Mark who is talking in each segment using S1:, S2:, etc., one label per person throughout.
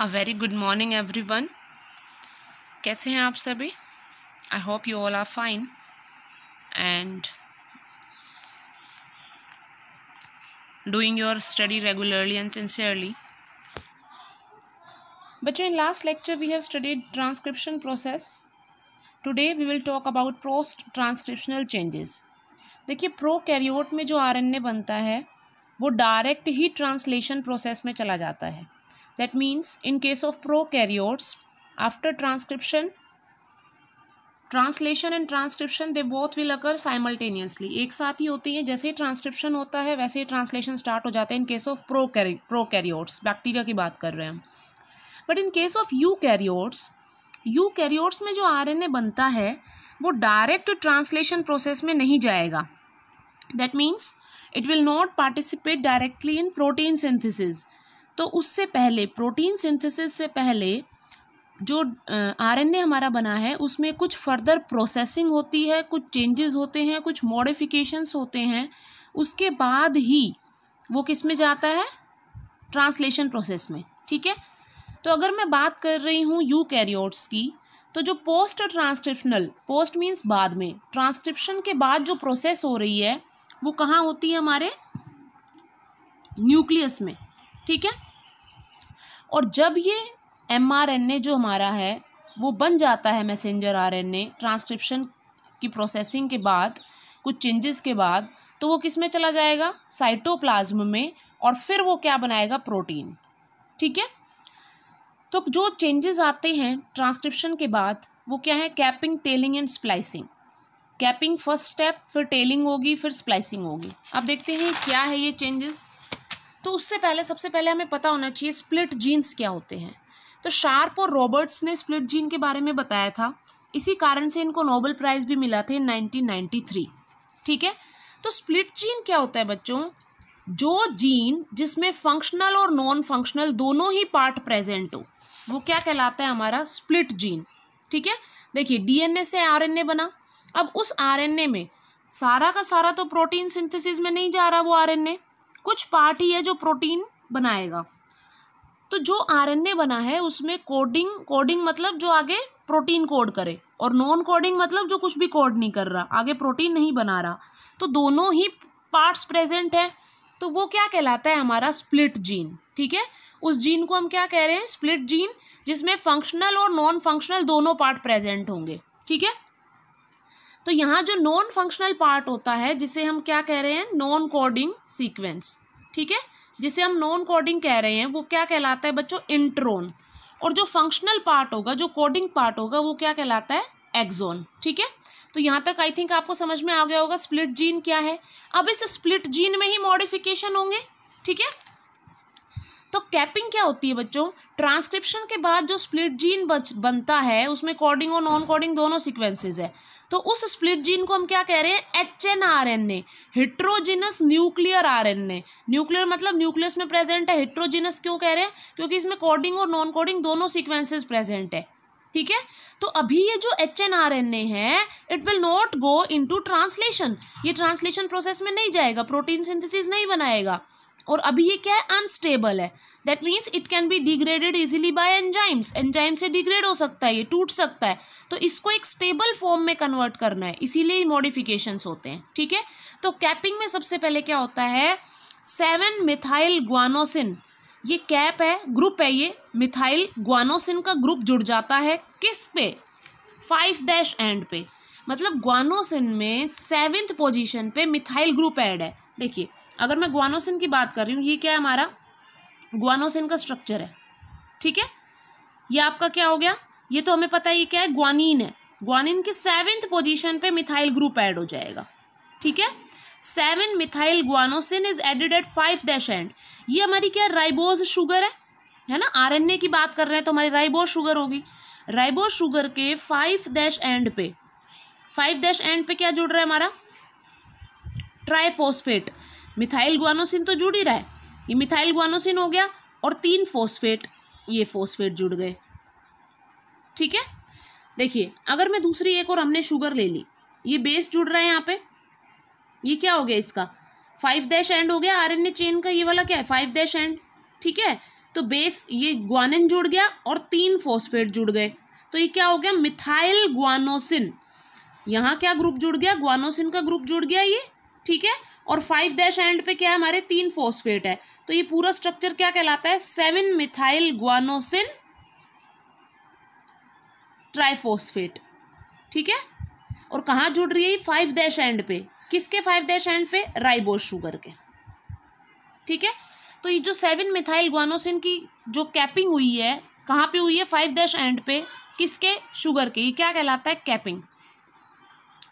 S1: अ very good morning everyone कैसे हैं आप सभी I hope you all are fine and doing your study regularly and sincerely बच्चों in last lecture we have studied transcription process today we will talk about post transcriptional changes देखिए prokaryote में जो ए बनता है वो direct ही translation process में चला जाता है that means in case of prokaryotes after transcription translation and transcription they both will occur simultaneously एक साथ ही होती है जैसे ही ट्रांसक्रिप्शन होता है वैसे ही ट्रांसलेशन स्टार्ट हो जाता है in case of pro prokaryotes bacteria की बात कर रहे हैं हम but in case of eukaryotes eukaryotes में जो आर एन ए बनता है वो डायरेक्ट ट्रांसलेशन प्रोसेस में नहीं जाएगा that means it will not participate directly in protein synthesis तो उससे पहले प्रोटीन सिंथेसिस से पहले जो आरएनए हमारा बना है उसमें कुछ फर्दर प्रोसेसिंग होती है कुछ चेंजेस होते हैं कुछ मॉडिफिकेशंस होते हैं उसके बाद ही वो किस में जाता है ट्रांसलेशन प्रोसेस में ठीक है तो अगर मैं बात कर रही हूँ यू कैरियोट्स की तो जो पोस्ट ट्रांसक्रिप्शनल पोस्ट मीन्स बाद में ट्रांसक्रिप्शन के बाद जो प्रोसेस हो रही है वो कहाँ होती है हमारे न्यूक्लियस में ठीक है और जब ये एम आर एन ए जो हमारा है वो बन जाता है messenger R N A transcription की प्रोसेसिंग के बाद कुछ चेंजेस के बाद तो वो किस में चला जाएगा साइटोप्लाज्म में और फिर वो क्या बनाएगा प्रोटीन ठीक है तो जो चेंजेस आते हैं ट्रांसक्रिप्शन के बाद वो क्या है capping tailing and splicing capping first step फिर टेलिंग होगी फिर स्प्लाइसिंग होगी अब देखते हैं क्या है ये चेंजेस तो उससे पहले सबसे पहले हमें पता होना चाहिए स्प्लिट जीन्स क्या होते हैं तो शार्प और रॉबर्ट्स ने स्प्लिट जीन के बारे में बताया था इसी कारण से इनको नोबल प्राइज़ भी मिला था नाइनटीन ठीक है तो स्प्लिट जीन क्या होता है बच्चों जो जीन जिसमें फंक्शनल और नॉन फंक्शनल दोनों ही पार्ट प्रेजेंट हो वो क्या कहलाता है हमारा स्प्लिट जीन ठीक है देखिए डीएनए से आरएनए बना अब उस आरएनए में सारा का सारा तो प्रोटीन सिंथेसिस में नहीं जा रहा वो आरएनए कुछ पार्ट ही है जो प्रोटीन बनाएगा तो जो आरएनए बना है उसमें कोडिंग कोडिंग मतलब जो आगे प्रोटीन कोड करे और नॉन कोडिंग मतलब जो कुछ भी कोड नहीं कर रहा आगे प्रोटीन नहीं बना रहा तो दोनों ही पार्ट्स प्रेजेंट हैं तो वो क्या कहलाता है हमारा स्प्लिट जीन ठीक है उस जीन को हम क्या कह रहे हैं स्प्लिट जीन जिसमें फंक्शनल और नॉन फंक्शनल दोनों पार्ट प्रेजेंट होंगे ठीक है तो यहाँ जो नॉन फंक्शनल पार्ट होता है जिसे हम क्या कह रहे हैं नॉन कोडिंग सीक्वेंस ठीक है जिसे हम नॉन कोडिंग कह रहे हैं वो क्या कहलाता है बच्चों इंट्रोन और जो फंक्शनल पार्ट होगा जो कोडिंग पार्ट होगा वो क्या कहलाता है एक्जोन ठीक है तो यहाँ तक आई थिंक आपको समझ में आ गया होगा स्प्लिट जीन क्या है अब इस स्प्लिट जीन में ही मॉडिफिकेशन होंगे ठीक है तो कैपिंग क्या होती है बच्चों ट्रांसक्रिप्शन के बाद जो स्प्लिट जीन बनता है उसमें कोडिंग और नॉन कोडिंग दोनों सिक्वेंसेज है तो उस स्प्लिट जीन को हम क्या कह रहे हैं H N R N A heterogeneous nuclear R N A nuclear मतलब न्यूक्लियस में प्रेजेंट है हिट्रोजिनस क्यों कह रहे हैं क्योंकि इसमें कोडिंग और नॉन कोडिंग दोनों सिक्वेंसेज प्रेजेंट है ठीक है तो अभी ये जो H N R N A है it will not go into translation ये ट्रांसलेशन प्रोसेस में नहीं जाएगा प्रोटीन सिंथिस नहीं बनाएगा और अभी ये क्या है अनस्टेबल है that means it can be degraded easily by enzymes enzyme से डिग्रेड हो सकता है ये टूट सकता है तो इसको एक स्टेबल फॉर्म में कन्वर्ट करना है इसीलिए मॉडिफिकेशंस होते हैं ठीक है तो कैपिंग में सबसे पहले क्या होता है सेवन मिथाइल ग्वानोसिन ये कैप है ग्रुप है ये मिथाइल ग्वानोसिन का ग्रुप जुड़ जाता है किस पे फाइव डैश एंड पे मतलब ग्वानोसिन में सेवेंथ पोजीशन पे मिथाइल ग्रुप ऐड है देखिए अगर मैं ग्वानोसिन की बात कर रही हूँ ये क्या है हमारा ग्वानोसिन का स्ट्रक्चर है ठीक है ये आपका क्या हो गया ये तो हमें पता है ये क्या है ग्वानीन है ग्वानिन के सेवेंथ पोजीशन पे मिथाइल ग्रुप ऐड हो जाएगा ठीक है seven methyl guanosine is added at five dash end ये हमारी क्या राइबोज शुगर है है ना आरएनए की बात कर रहे हैं तो हमारी राइबोज शुगर होगी राइबोज शुगर के फाइव डैश एंड पे फाइव डैश एंड पे क्या जुड़ रहा है हमारा ट्राइफोस्फेट मिथाइल ग्वानोसिन तो जुड़ ही रहा है ये मिथाइल ग्वानोसिन हो गया और तीन फोस्फेट ये फोस्फेट जुड़ गए ठीक है देखिए अगर मैं दूसरी एक और हमने शुगर ले ली ये बेस जुड़ रहा है यहाँ पे ये क्या हो गया इसका फाइव डैश एंड हो गया आरएनए चेन का ये वाला क्या है फाइव डैश एंड ठीक है तो बेस ये ग्वानिन जुड़ गया और तीन फोस्फेट जुड़ गए तो ये क्या हो गया मिथाइल ग्वानोसिन यहाँ क्या ग्रुप जुड़ गया ग्वानोसिन का ग्रुप जुड़ गया ये ठीक है और फाइव डैश एंड पे क्या है हमारे तीन फोस्फेट है तो ये पूरा स्ट्रक्चर क्या कहलाता है सेवन मिथाइल ग्वानोसिन ट्राइफोस्फेट ठीक है और कहाँ जुड़ रही है फाइव डैश एंड पे किसके फाइव डैश एंड पे राइबोस शुगर के ठीक है तो ये जो सेवन मिथाइल ग्वानोसिन की जो कैपिंग हुई है कहाँ पे हुई है फाइव डैश एंड पे किसके शुगर के ये क्या कहलाता है कैपिंग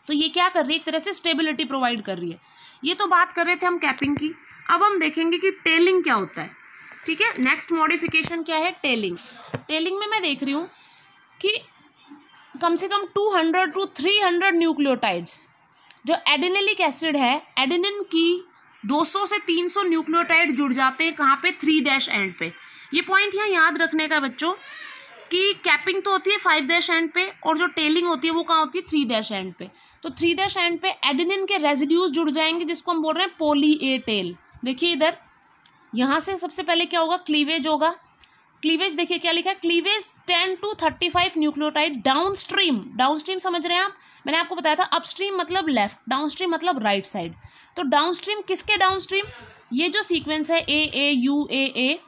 S1: तो ये क्या कर रही है एक तरह से स्टेबिलिटी प्रोवाइड कर रही है ये तो बात कर रहे थे हम कैपिंग की अब हम देखेंगे कि टेलिंग क्या होता है ठीक है नेक्स्ट मॉडिफिकेशन क्या है टेलिंग टेलिंग में मैं देख रही हूँ कि कम से कम two hundred two three hundred nucleotides जो एडिनलिक एसिड है एडिनिन की 200 से 300 न्यूक्लियोटाइड जुड़ जाते हैं कहाँ पे थ्री डैश एंड पे ये पॉइंट यहाँ याद रखने का बच्चों कि कैपिंग तो होती है फाइव डैश एंड पे और जो टेलिंग होती है वो कहाँ होती है थ्री डैश एंड पे तो थ्री डैश एंड पे एडिनिन के रेजिड्यूज जुड़ जाएंगे जिसको हम बोल रहे हैं पोली ए टेल देखिए इधर यहाँ से सबसे पहले क्या होगा क्लीवेज होगा क्लीवेज देखिए क्या लिखा है cleavage ten to thirty five nucleotide downstream downstream समझ रहे हैं आप मैंने आपको बताया था अपस्ट्रीम मतलब लेफ्ट डाउन स्ट्रीम मतलब राइट साइड तो डाउन स्ट्रीम किसके डाउन स्ट्रीम ये जो सीक्वेंस है ए ए यू ए ए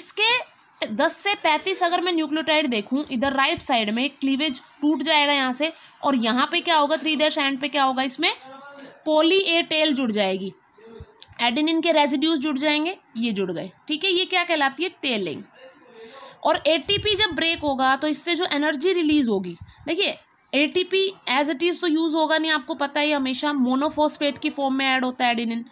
S1: इसके दस से पैंतीस अगर मैं न्यूक्लियोटाइड देखूं इधर राइट साइड में क्लीवेज टूट जाएगा यहाँ से और यहाँ पे क्या होगा थ्री डैश एंड पे क्या होगा इसमें पोली ए टेल जुड़ जाएगी एडिनिन के रेजिड्यूज जुड़ जाएंगे ये जुड़ गए ठीक है ये क्या कहलाती है टेलिंग और ए जब ब्रेक होगा तो इससे जो एनर्जी रिलीज होगी देखिए A T P as it is तो यूज़ होगा नहीं आपको पता ही हमेशा मोनोफोस्फेट की फॉर्म में ऐड होता है एडिनिन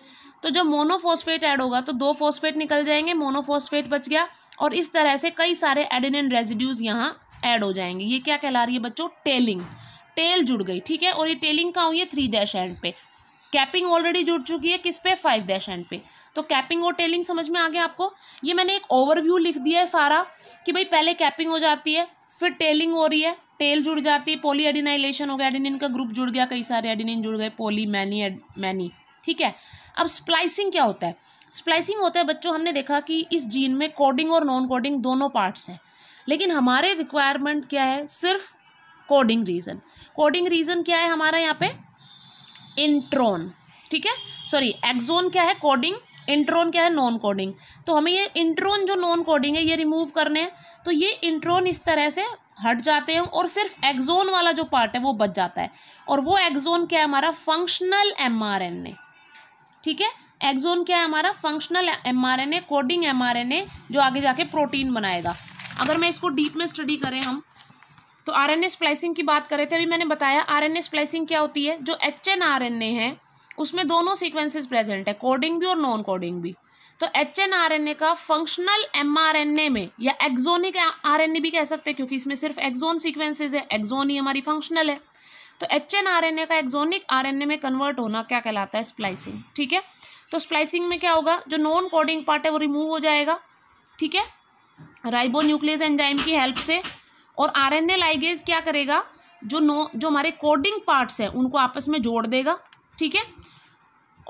S1: तो जब मोनोफोस्फेट ऐड होगा तो दो फॉस्फेट निकल जाएंगे मोनोफोस्फेट बच गया और इस तरह से कई सारे एडिनिन रेजिड्यूज यहाँ ऐड हो जाएंगे ये क्या कहला रही है बच्चों टेलिंग टेल जुड़ गई ठीक है और ये टेलिंग कहाँ हुई है थ्री डैश एंड पे कैपिंग ऑलरेडी जुड़ चुकी है किस पे फाइव डैश एंड पे तो कैपिंग और टेलिंग समझ में आ गया आपको ये मैंने एक ओवरव्यू लिख दिया है सारा कि भाई पहले कैपिंग हो जाती है फिर टेलिंग हो रही है टेल जुड़ जाती है पोली एडिनाइलेशन हो गया एडिनिन का ग्रुप जुड़ गया कई सारे एडिनिन जुड़ गए पोली मैनी मैनी ठीक है अब स्प्लाइसिंग क्या होता है स्प्लाइसिंग होता है बच्चों हमने देखा कि इस जीन में कोडिंग और नॉन कोडिंग दोनों पार्ट्स हैं लेकिन हमारे रिक्वायरमेंट क्या है सिर्फ कोडिंग रीजन कोडिंग रीजन क्या है हमारा यहाँ पे इंट्रोन ठीक है सॉरी एक्जोन क्या है कोडिंग इंट्रोन क्या है नॉन कोडिंग तो हमें ये इंट्रोन जो नॉन कोडिंग है ये रिमूव करने हैं तो ये इंट्रोन इस तरह से हट जाते हैं और सिर्फ एक्जोन वाला जो पार्ट है वो बच जाता है और वो एक्जोन क्या है हमारा फंक्शनल एमआरएनए ठीक है एक्जोन क्या है हमारा फंक्शनल ए कोडिंग एमआरएनए जो आगे जाके प्रोटीन बनाएगा अगर मैं इसको डीप में स्टडी करें हम तो आरएनए स्प्लाइसिंग की बात करें थे तो अभी मैंने बताया आरएनए स्प्लाइसिंग क्या होती है जो H N R N A है उसमें दोनों सीक्वेंसेस प्रेजेंट है कोडिंग भी और नॉन कोडिंग भी तो H N R N A का functional M R N A में या एक्जोनिक आर एन ए भी कह सकते हैं क्योंकि इसमें सिर्फ एक्जोन सीक्वेंसेज है एक्जोन ही हमारी फंक्शनल है तो H N R N A का एक्जोनिक आर एन ए में कन्वर्ट होना क्या कहलाता है स्प्लाइसिंग ठीक है तो स्प्लाइसिंग में क्या होगा जो नॉन कोडिंग पार्ट है वो रिमूव हो जाएगा ठीक है राइबो न्यूक्लियस एंजाइम की हेल्प से और आरएनए लाइगेज क्या करेगा जो नो जो हमारे कोडिंग पार्ट्स हैं उनको आपस में जोड़ देगा ठीक है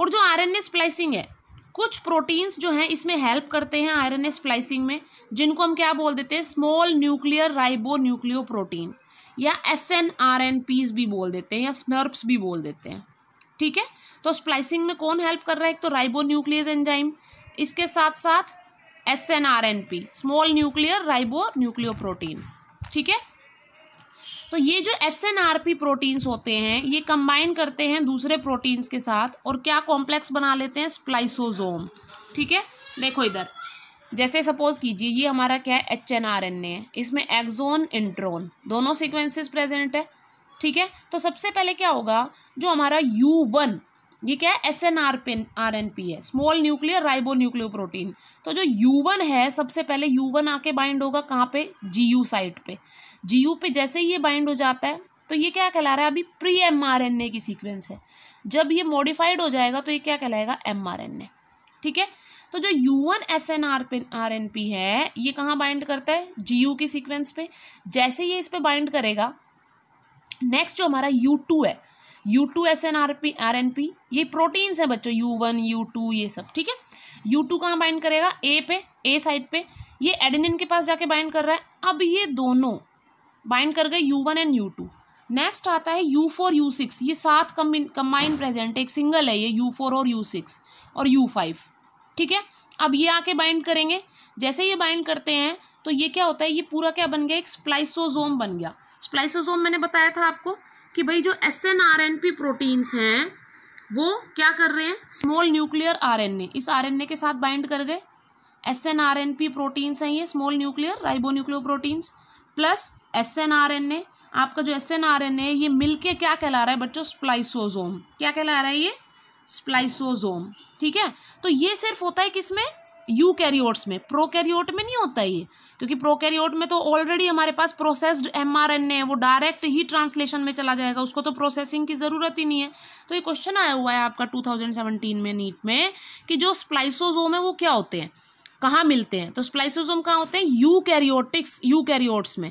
S1: और जो आरएनए स्प्लाइसिंग है कुछ प्रोटीन्स जो हैं इसमें हेल्प करते हैं आरएनए स्प्लाइसिंग में जिनको हम क्या बोल देते हैं small nuclear ribonucleoprotein या S N R N Ps भी बोल देते हैं या स्नर्प्स भी बोल देते हैं ठीक है तो स्प्लाइसिंग में कौन हेल्प कर रहा है एक तो राइबो न्यूक्लियस एंजाइम इसके साथ साथ S N R N P small nuclear ribonucleoprotein ठीक है तो ये जो S N R P proteins होते हैं ये कंबाइन करते हैं दूसरे प्रोटीन्स के साथ और क्या कॉम्प्लेक्स बना लेते हैं स्प्लाइसोजोम ठीक है देखो इधर जैसे सपोज कीजिए ये हमारा क्या है H N R N A इसमें एक्जोन इंट्रोन दोनों सिक्वेंसेस प्रेजेंट है ठीक है तो सबसे पहले क्या होगा जो हमारा यू वन ये क्या है S N R pin R N P है small nuclear ribonucleoprotein तो जो यू वन है सबसे पहले यू वन आके बाइंड होगा कहाँ पे जी यू साइट पे जी यू पे जैसे ही ये बाइंड हो जाता है तो ये क्या कहला रहा है अभी pre M R N A की सीक्वेंस है जब ये मॉडिफाइड हो जाएगा तो ये क्या कहलाएगा एम आर एन ए ठीक है तो जो U one S N R pin R N P है ये कहाँ बाइंड करता है जी यू की सीक्वेंस पे जैसे ये इस पर बाइंड करेगा नेक्स्ट जो हमारा यू टू है U two S N R P R N P ये प्रोटीन्स हैं बच्चों यू वन यू टू ये सब ठीक है यू टू कहाँ बाइंड करेगा ए पे ए साइड पे ये एडिनिन के पास जाके बाइंड कर रहा है अब ये दोनों बाइंड कर गए U one and U two next आता है यू फोर यू सिक्स ये सात कम्बाइन प्रेजेंट एक सिंगल है ये यू फोर और यू सिक्स और यू फाइव ठीक है अब ये आके बाइंड करेंगे जैसे ये बाइंड करते हैं तो ये क्या होता है ये पूरा क्या बन गया एक स्प्लाइसोजोम बन गया स्प्लाइसोजोम मैंने बताया था आपको कि भाई जो S N R N P proteins हैं वो क्या कर रहे हैं small nuclear R N A इस आर एन ए के साथ बाइंड कर गए S N R N P proteins हैं ये small nuclear ribonucleoproteins plus S N R N A आपका जो S N R N A ये मिल के क्या कहला रहा है बच्चों स्प्लाइसोजोम क्या कहला रहा है ये स्प्लाइसोजोम ठीक है तो ये सिर्फ होता है किसमें यू कैरियोट्स में प्रो कैरियोट में नहीं होता ये क्योंकि प्रो कैरियोट में तो ऑलरेडी हमारे पास processed M R N A वो डायरेक्ट ही ट्रांसलेशन में चला जाएगा उसको तो प्रोसेसिंग की ज़रूरत ही नहीं है तो ये क्वेश्चन आया हुआ है आपका टू थाउजेंड सेवनटीन में नीट में कि जो स्प्लाइसोजोम है वो क्या होते हैं कहाँ मिलते हैं तो स्प्लाइसोजोम कहाँ होते हैं यू कैरियोटिक्स यू कैरियोट्स में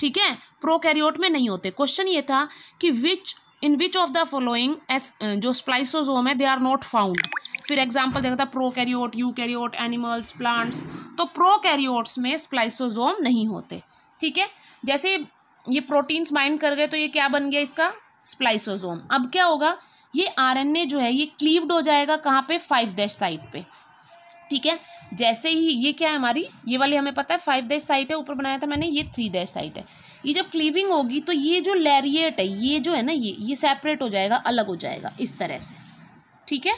S1: ठीक है प्रो कैरियोट में नहीं होते क्वेश्चन ये था कि which in which of the following एस जो स्प्लाइसोजोम है दे आर नॉट फाउंड फिर एग्जाम्पल देखा था यू कैरियोट एनिमल्स प्लांट्स तो प्रो कैरियोट्स में स्प्लाइसोजोम नहीं होते ठीक है जैसे ये प्रोटीन्स बाइंड कर गए तो ये क्या बन गया इसका स्प्लाइसोजोम अब क्या होगा ये ए जो है ये क्लीव्ड हो जाएगा कहाँ पे फाइव डैश साइड पे ठीक है जैसे ही ये क्या है हमारी ये वाली हमें पता है फाइव डैश साइट है ऊपर बनाया था मैंने ये थ्री डैश साइट है ये जब क्लीविंग होगी तो ये जो लैरिएट है ये जो है ना ये ये सेपरेट हो जाएगा अलग हो जाएगा इस तरह से ठीक है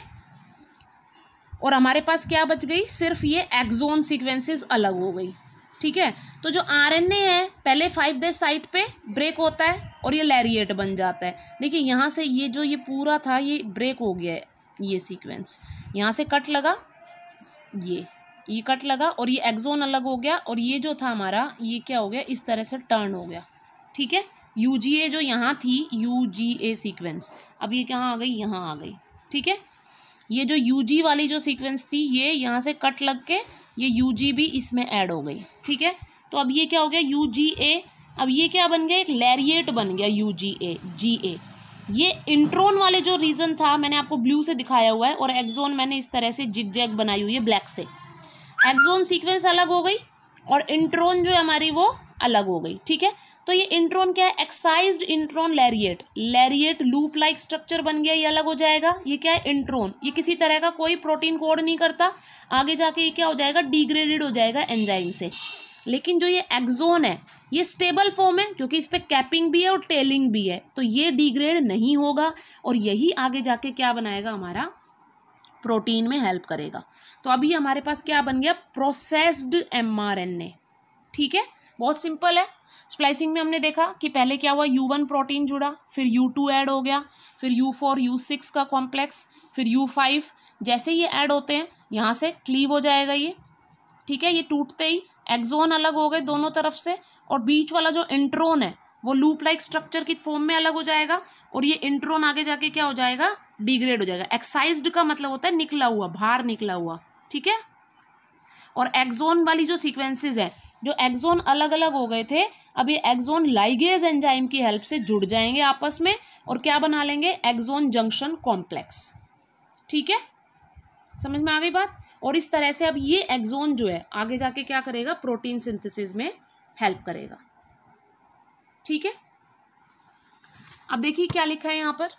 S1: और हमारे पास क्या बच गई सिर्फ ये एक्जोन सीक्वेंसेस अलग हो गई ठीक है तो जो आरएनए है पहले फाइव डे साइट पे ब्रेक होता है और ये लैरिएट बन जाता है देखिए यहाँ से ये जो ये पूरा था ये ब्रेक हो गया है ये सीक्वेंस यहाँ से कट लगा ये ये कट लगा और ये एक्जोन अलग हो गया और ये जो था हमारा ये क्या हो गया इस तरह से टर्न हो गया ठीक है यू जी ए जो यहाँ थी यू जी ए सीक्वेंस अब ये कहाँ आ गई यहाँ आ गई ठीक है ये जो यू जी वाली जो सीक्वेंस थी ये यहाँ से कट लग के ये यू जी भी इसमें ऐड हो गई ठीक है तो अब ये क्या हो गया यू जी ए अब ये क्या बन गया एक लैरिएट बन गया यू जी ए जी ए ये इंट्रोन वाले जो रीज़न था मैंने आपको ब्लू से दिखाया हुआ है और एक्जोन मैंने इस तरह से जिग जैग बनाई हुई है ब्लैक से एक्जोन सीक्वेंस अलग हो गई और इंट्रोन जो है हमारी वो अलग हो गई ठीक है तो ये इंट्रोन क्या है excise intron lariat lariat loop like structure बन गया ये अलग हो जाएगा ये क्या है इंट्रोन ये किसी तरह का कोई प्रोटीन कोड नहीं करता आगे जाके ये क्या हो जाएगा डिग्रेडेड हो जाएगा एंजाइम से लेकिन जो ये एक्जोन है ये स्टेबल फॉर्म है क्योंकि इस पर कैपिंग भी है और टेलिंग भी है तो ये डिग्रेड नहीं होगा और यही आगे जाके क्या बनाएगा हमारा प्रोटीन में हेल्प करेगा तो अभी हमारे पास क्या बन गया प्रोसेस्ड एमआरएनए ठीक है बहुत सिंपल है स्प्लाइसिंग में हमने देखा कि पहले क्या हुआ यू वन प्रोटीन जुड़ा फिर यू टू ऐड हो गया फिर यू फोर यू सिक्स का कॉम्प्लेक्स फिर यू फाइव जैसे ये ऐड होते हैं यहाँ से क्लीव हो जाएगा ये ठीक है ये टूटते ही एक्जोन अलग हो गए दोनों तरफ से और बीच वाला जो इंट्रोन है वो लूप लाइक स्ट्रक्चर की फॉर्म में अलग हो जाएगा और ये इंट्रोन आगे जाके क्या हो जाएगा डिग्रेड हो जाएगा एक्साइज्ड का मतलब होता है निकला हुआ बाहर निकला हुआ ठीक है और एक्जोन वाली जो सीक्वेंसेस हैं जो एक्जोन अलग अलग हो गए थे अब ये एक्जोन लाइगेज एंजाइम की हेल्प से जुड़ जाएंगे आपस में और क्या बना लेंगे एक्जोन जंक्शन कॉम्प्लेक्स ठीक है समझ में आ गई बात और इस तरह से अब ये एक्जोन जो है आगे जाके क्या करेगा प्रोटीन सिंथेसिस में हेल्प करेगा ठीक है अब देखिए क्या लिखा है यहाँ पर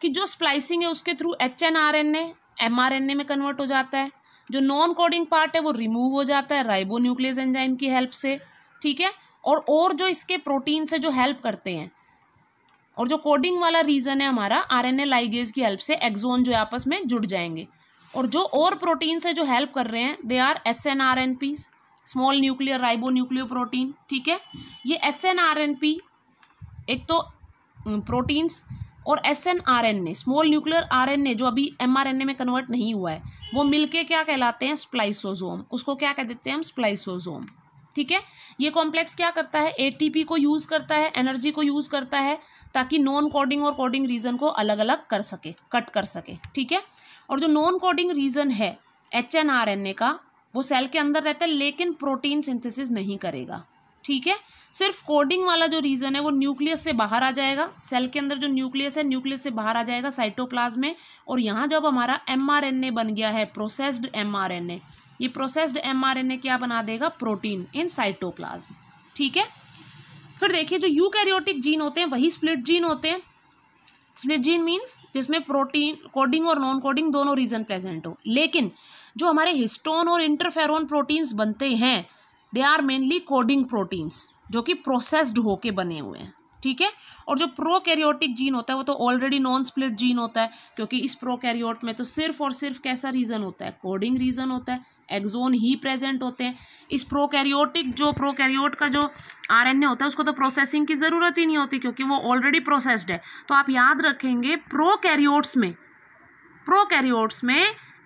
S1: कि जो स्प्लाइसिंग है उसके through H N R N A M R N A में कन्वर्ट हो जाता है जो नॉन कोडिंग पार्ट है वो रिमूव हो जाता है राइबो न्यूक्लियस एंजाइम की हेल्प से ठीक है और और जो इसके प्रोटीन से जो हेल्प करते हैं और जो कोडिंग वाला रीज़न है हमारा आर एन ए लाइगेज की हेल्प से एक्जोन जो आपस में जुड़ जाएंगे और जो और प्रोटीन से जो हेल्प कर रहे हैं they are S N R N P small nuclear ribonucleoprotein ठीक है ये S N R N P एक तो प्रोटीन्स और S N R N A small nuclear R N A जो अभी एम आर एन ए में convert नहीं हुआ है वो मिलके क्या कहलाते हैं स्प्लाइसोजोम उसको क्या कह देते हैं हम स्प्लाइसोजोम ठीक है ये कॉम्प्लेक्स क्या करता है एटीपी को यूज़ करता है एनर्जी को यूज़ करता है ताकि नॉन कोडिंग और कोडिंग रीजन को अलग अलग कर सके कट कर सके ठीक है और जो नॉन कोडिंग रीजन है H N R N A का वो सेल के अंदर रहता है लेकिन प्रोटीन सिंथेसिस नहीं करेगा ठीक है सिर्फ कोडिंग वाला जो रीजन है वो न्यूक्लियस से बाहर आ जाएगा सेल के अंदर जो न्यूक्लियस है न्यूक्लियस से बाहर आ जाएगा साइटोप्लाज्म में और यहाँ जब हमारा एमआरएनए बन गया है प्रोसेस्ड एमआरएनए ये प्रोसेस्ड एमआरएनए क्या बना देगा प्रोटीन इन साइटोप्लाज्म ठीक है फिर देखिए जो यूकैरियोटिक जीन होते हैं वही स्प्लिट जीन होते हैं स्प्लिट जीन मीन्स जिसमें प्रोटीन कोडिंग और नॉन कोडिंग दोनों रीजन प्रेजेंट हो लेकिन जो हमारे हिस्टोन और इंटरफेरोन प्रोटीन्स बनते हैं they are mainly coding proteins जो कि प्रोसेस्ड होके बने हुए हैं ठीक है और जो प्रो कैरियोटिक जीन होता है वो तो ऑलरेडी नॉन स्प्लिट जीन होता है क्योंकि इस प्रो कैरियोट में तो सिर्फ और सिर्फ कैसा रीज़न होता है कोडिंग रीज़न होता है एग्जोन ही प्रेजेंट होते हैं इस प्रो कैरियोटिक जो प्रो कैरियोट का जो आर होता है उसको तो प्रोसेसिंग की ज़रूरत ही नहीं होती क्योंकि वो ऑलरेडी प्रोसेस्ड है तो आप याद रखेंगे प्रो कैरियोट्स में प्रो कैरियोट्स में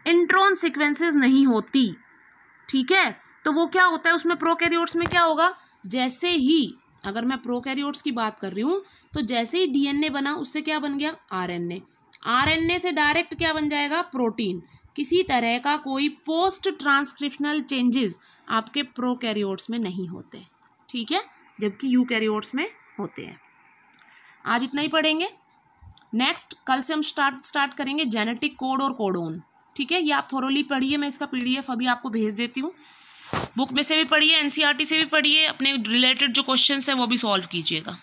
S1: इंट्रॉन सिक्वेंसेज नहीं होती ठीक है तो वो क्या होता है उसमें प्रो कैरियोट्स में क्या होगा जैसे ही अगर मैं प्रोकैरियोट्स की बात कर रही हूँ तो जैसे ही डीएनए बना उससे क्या बन गया आरएनए आरएनए से डायरेक्ट क्या बन जाएगा प्रोटीन किसी तरह का कोई पोस्ट ट्रांसक्रिप्शनल चेंजेस आपके प्रोकैरियोट्स में नहीं होते ठीक है जबकि यूकैरियोट्स में होते हैं आज इतना ही पढ़ेंगे नेक्स्ट कल से हम स्टार्ट स्टार्ट करेंगे जेनेटिक कोड और कोडोन ठीक है ये आप थोरोली पढ़िए मैं इसका पीडीएफ अभी आपको भेज देती हूँ बुक में से भी पढ़िए एनसीईआरटी e से भी पढ़िए अपने रिलेटेड जो क्वेश्चंस हैं वो भी सॉल्व कीजिएगा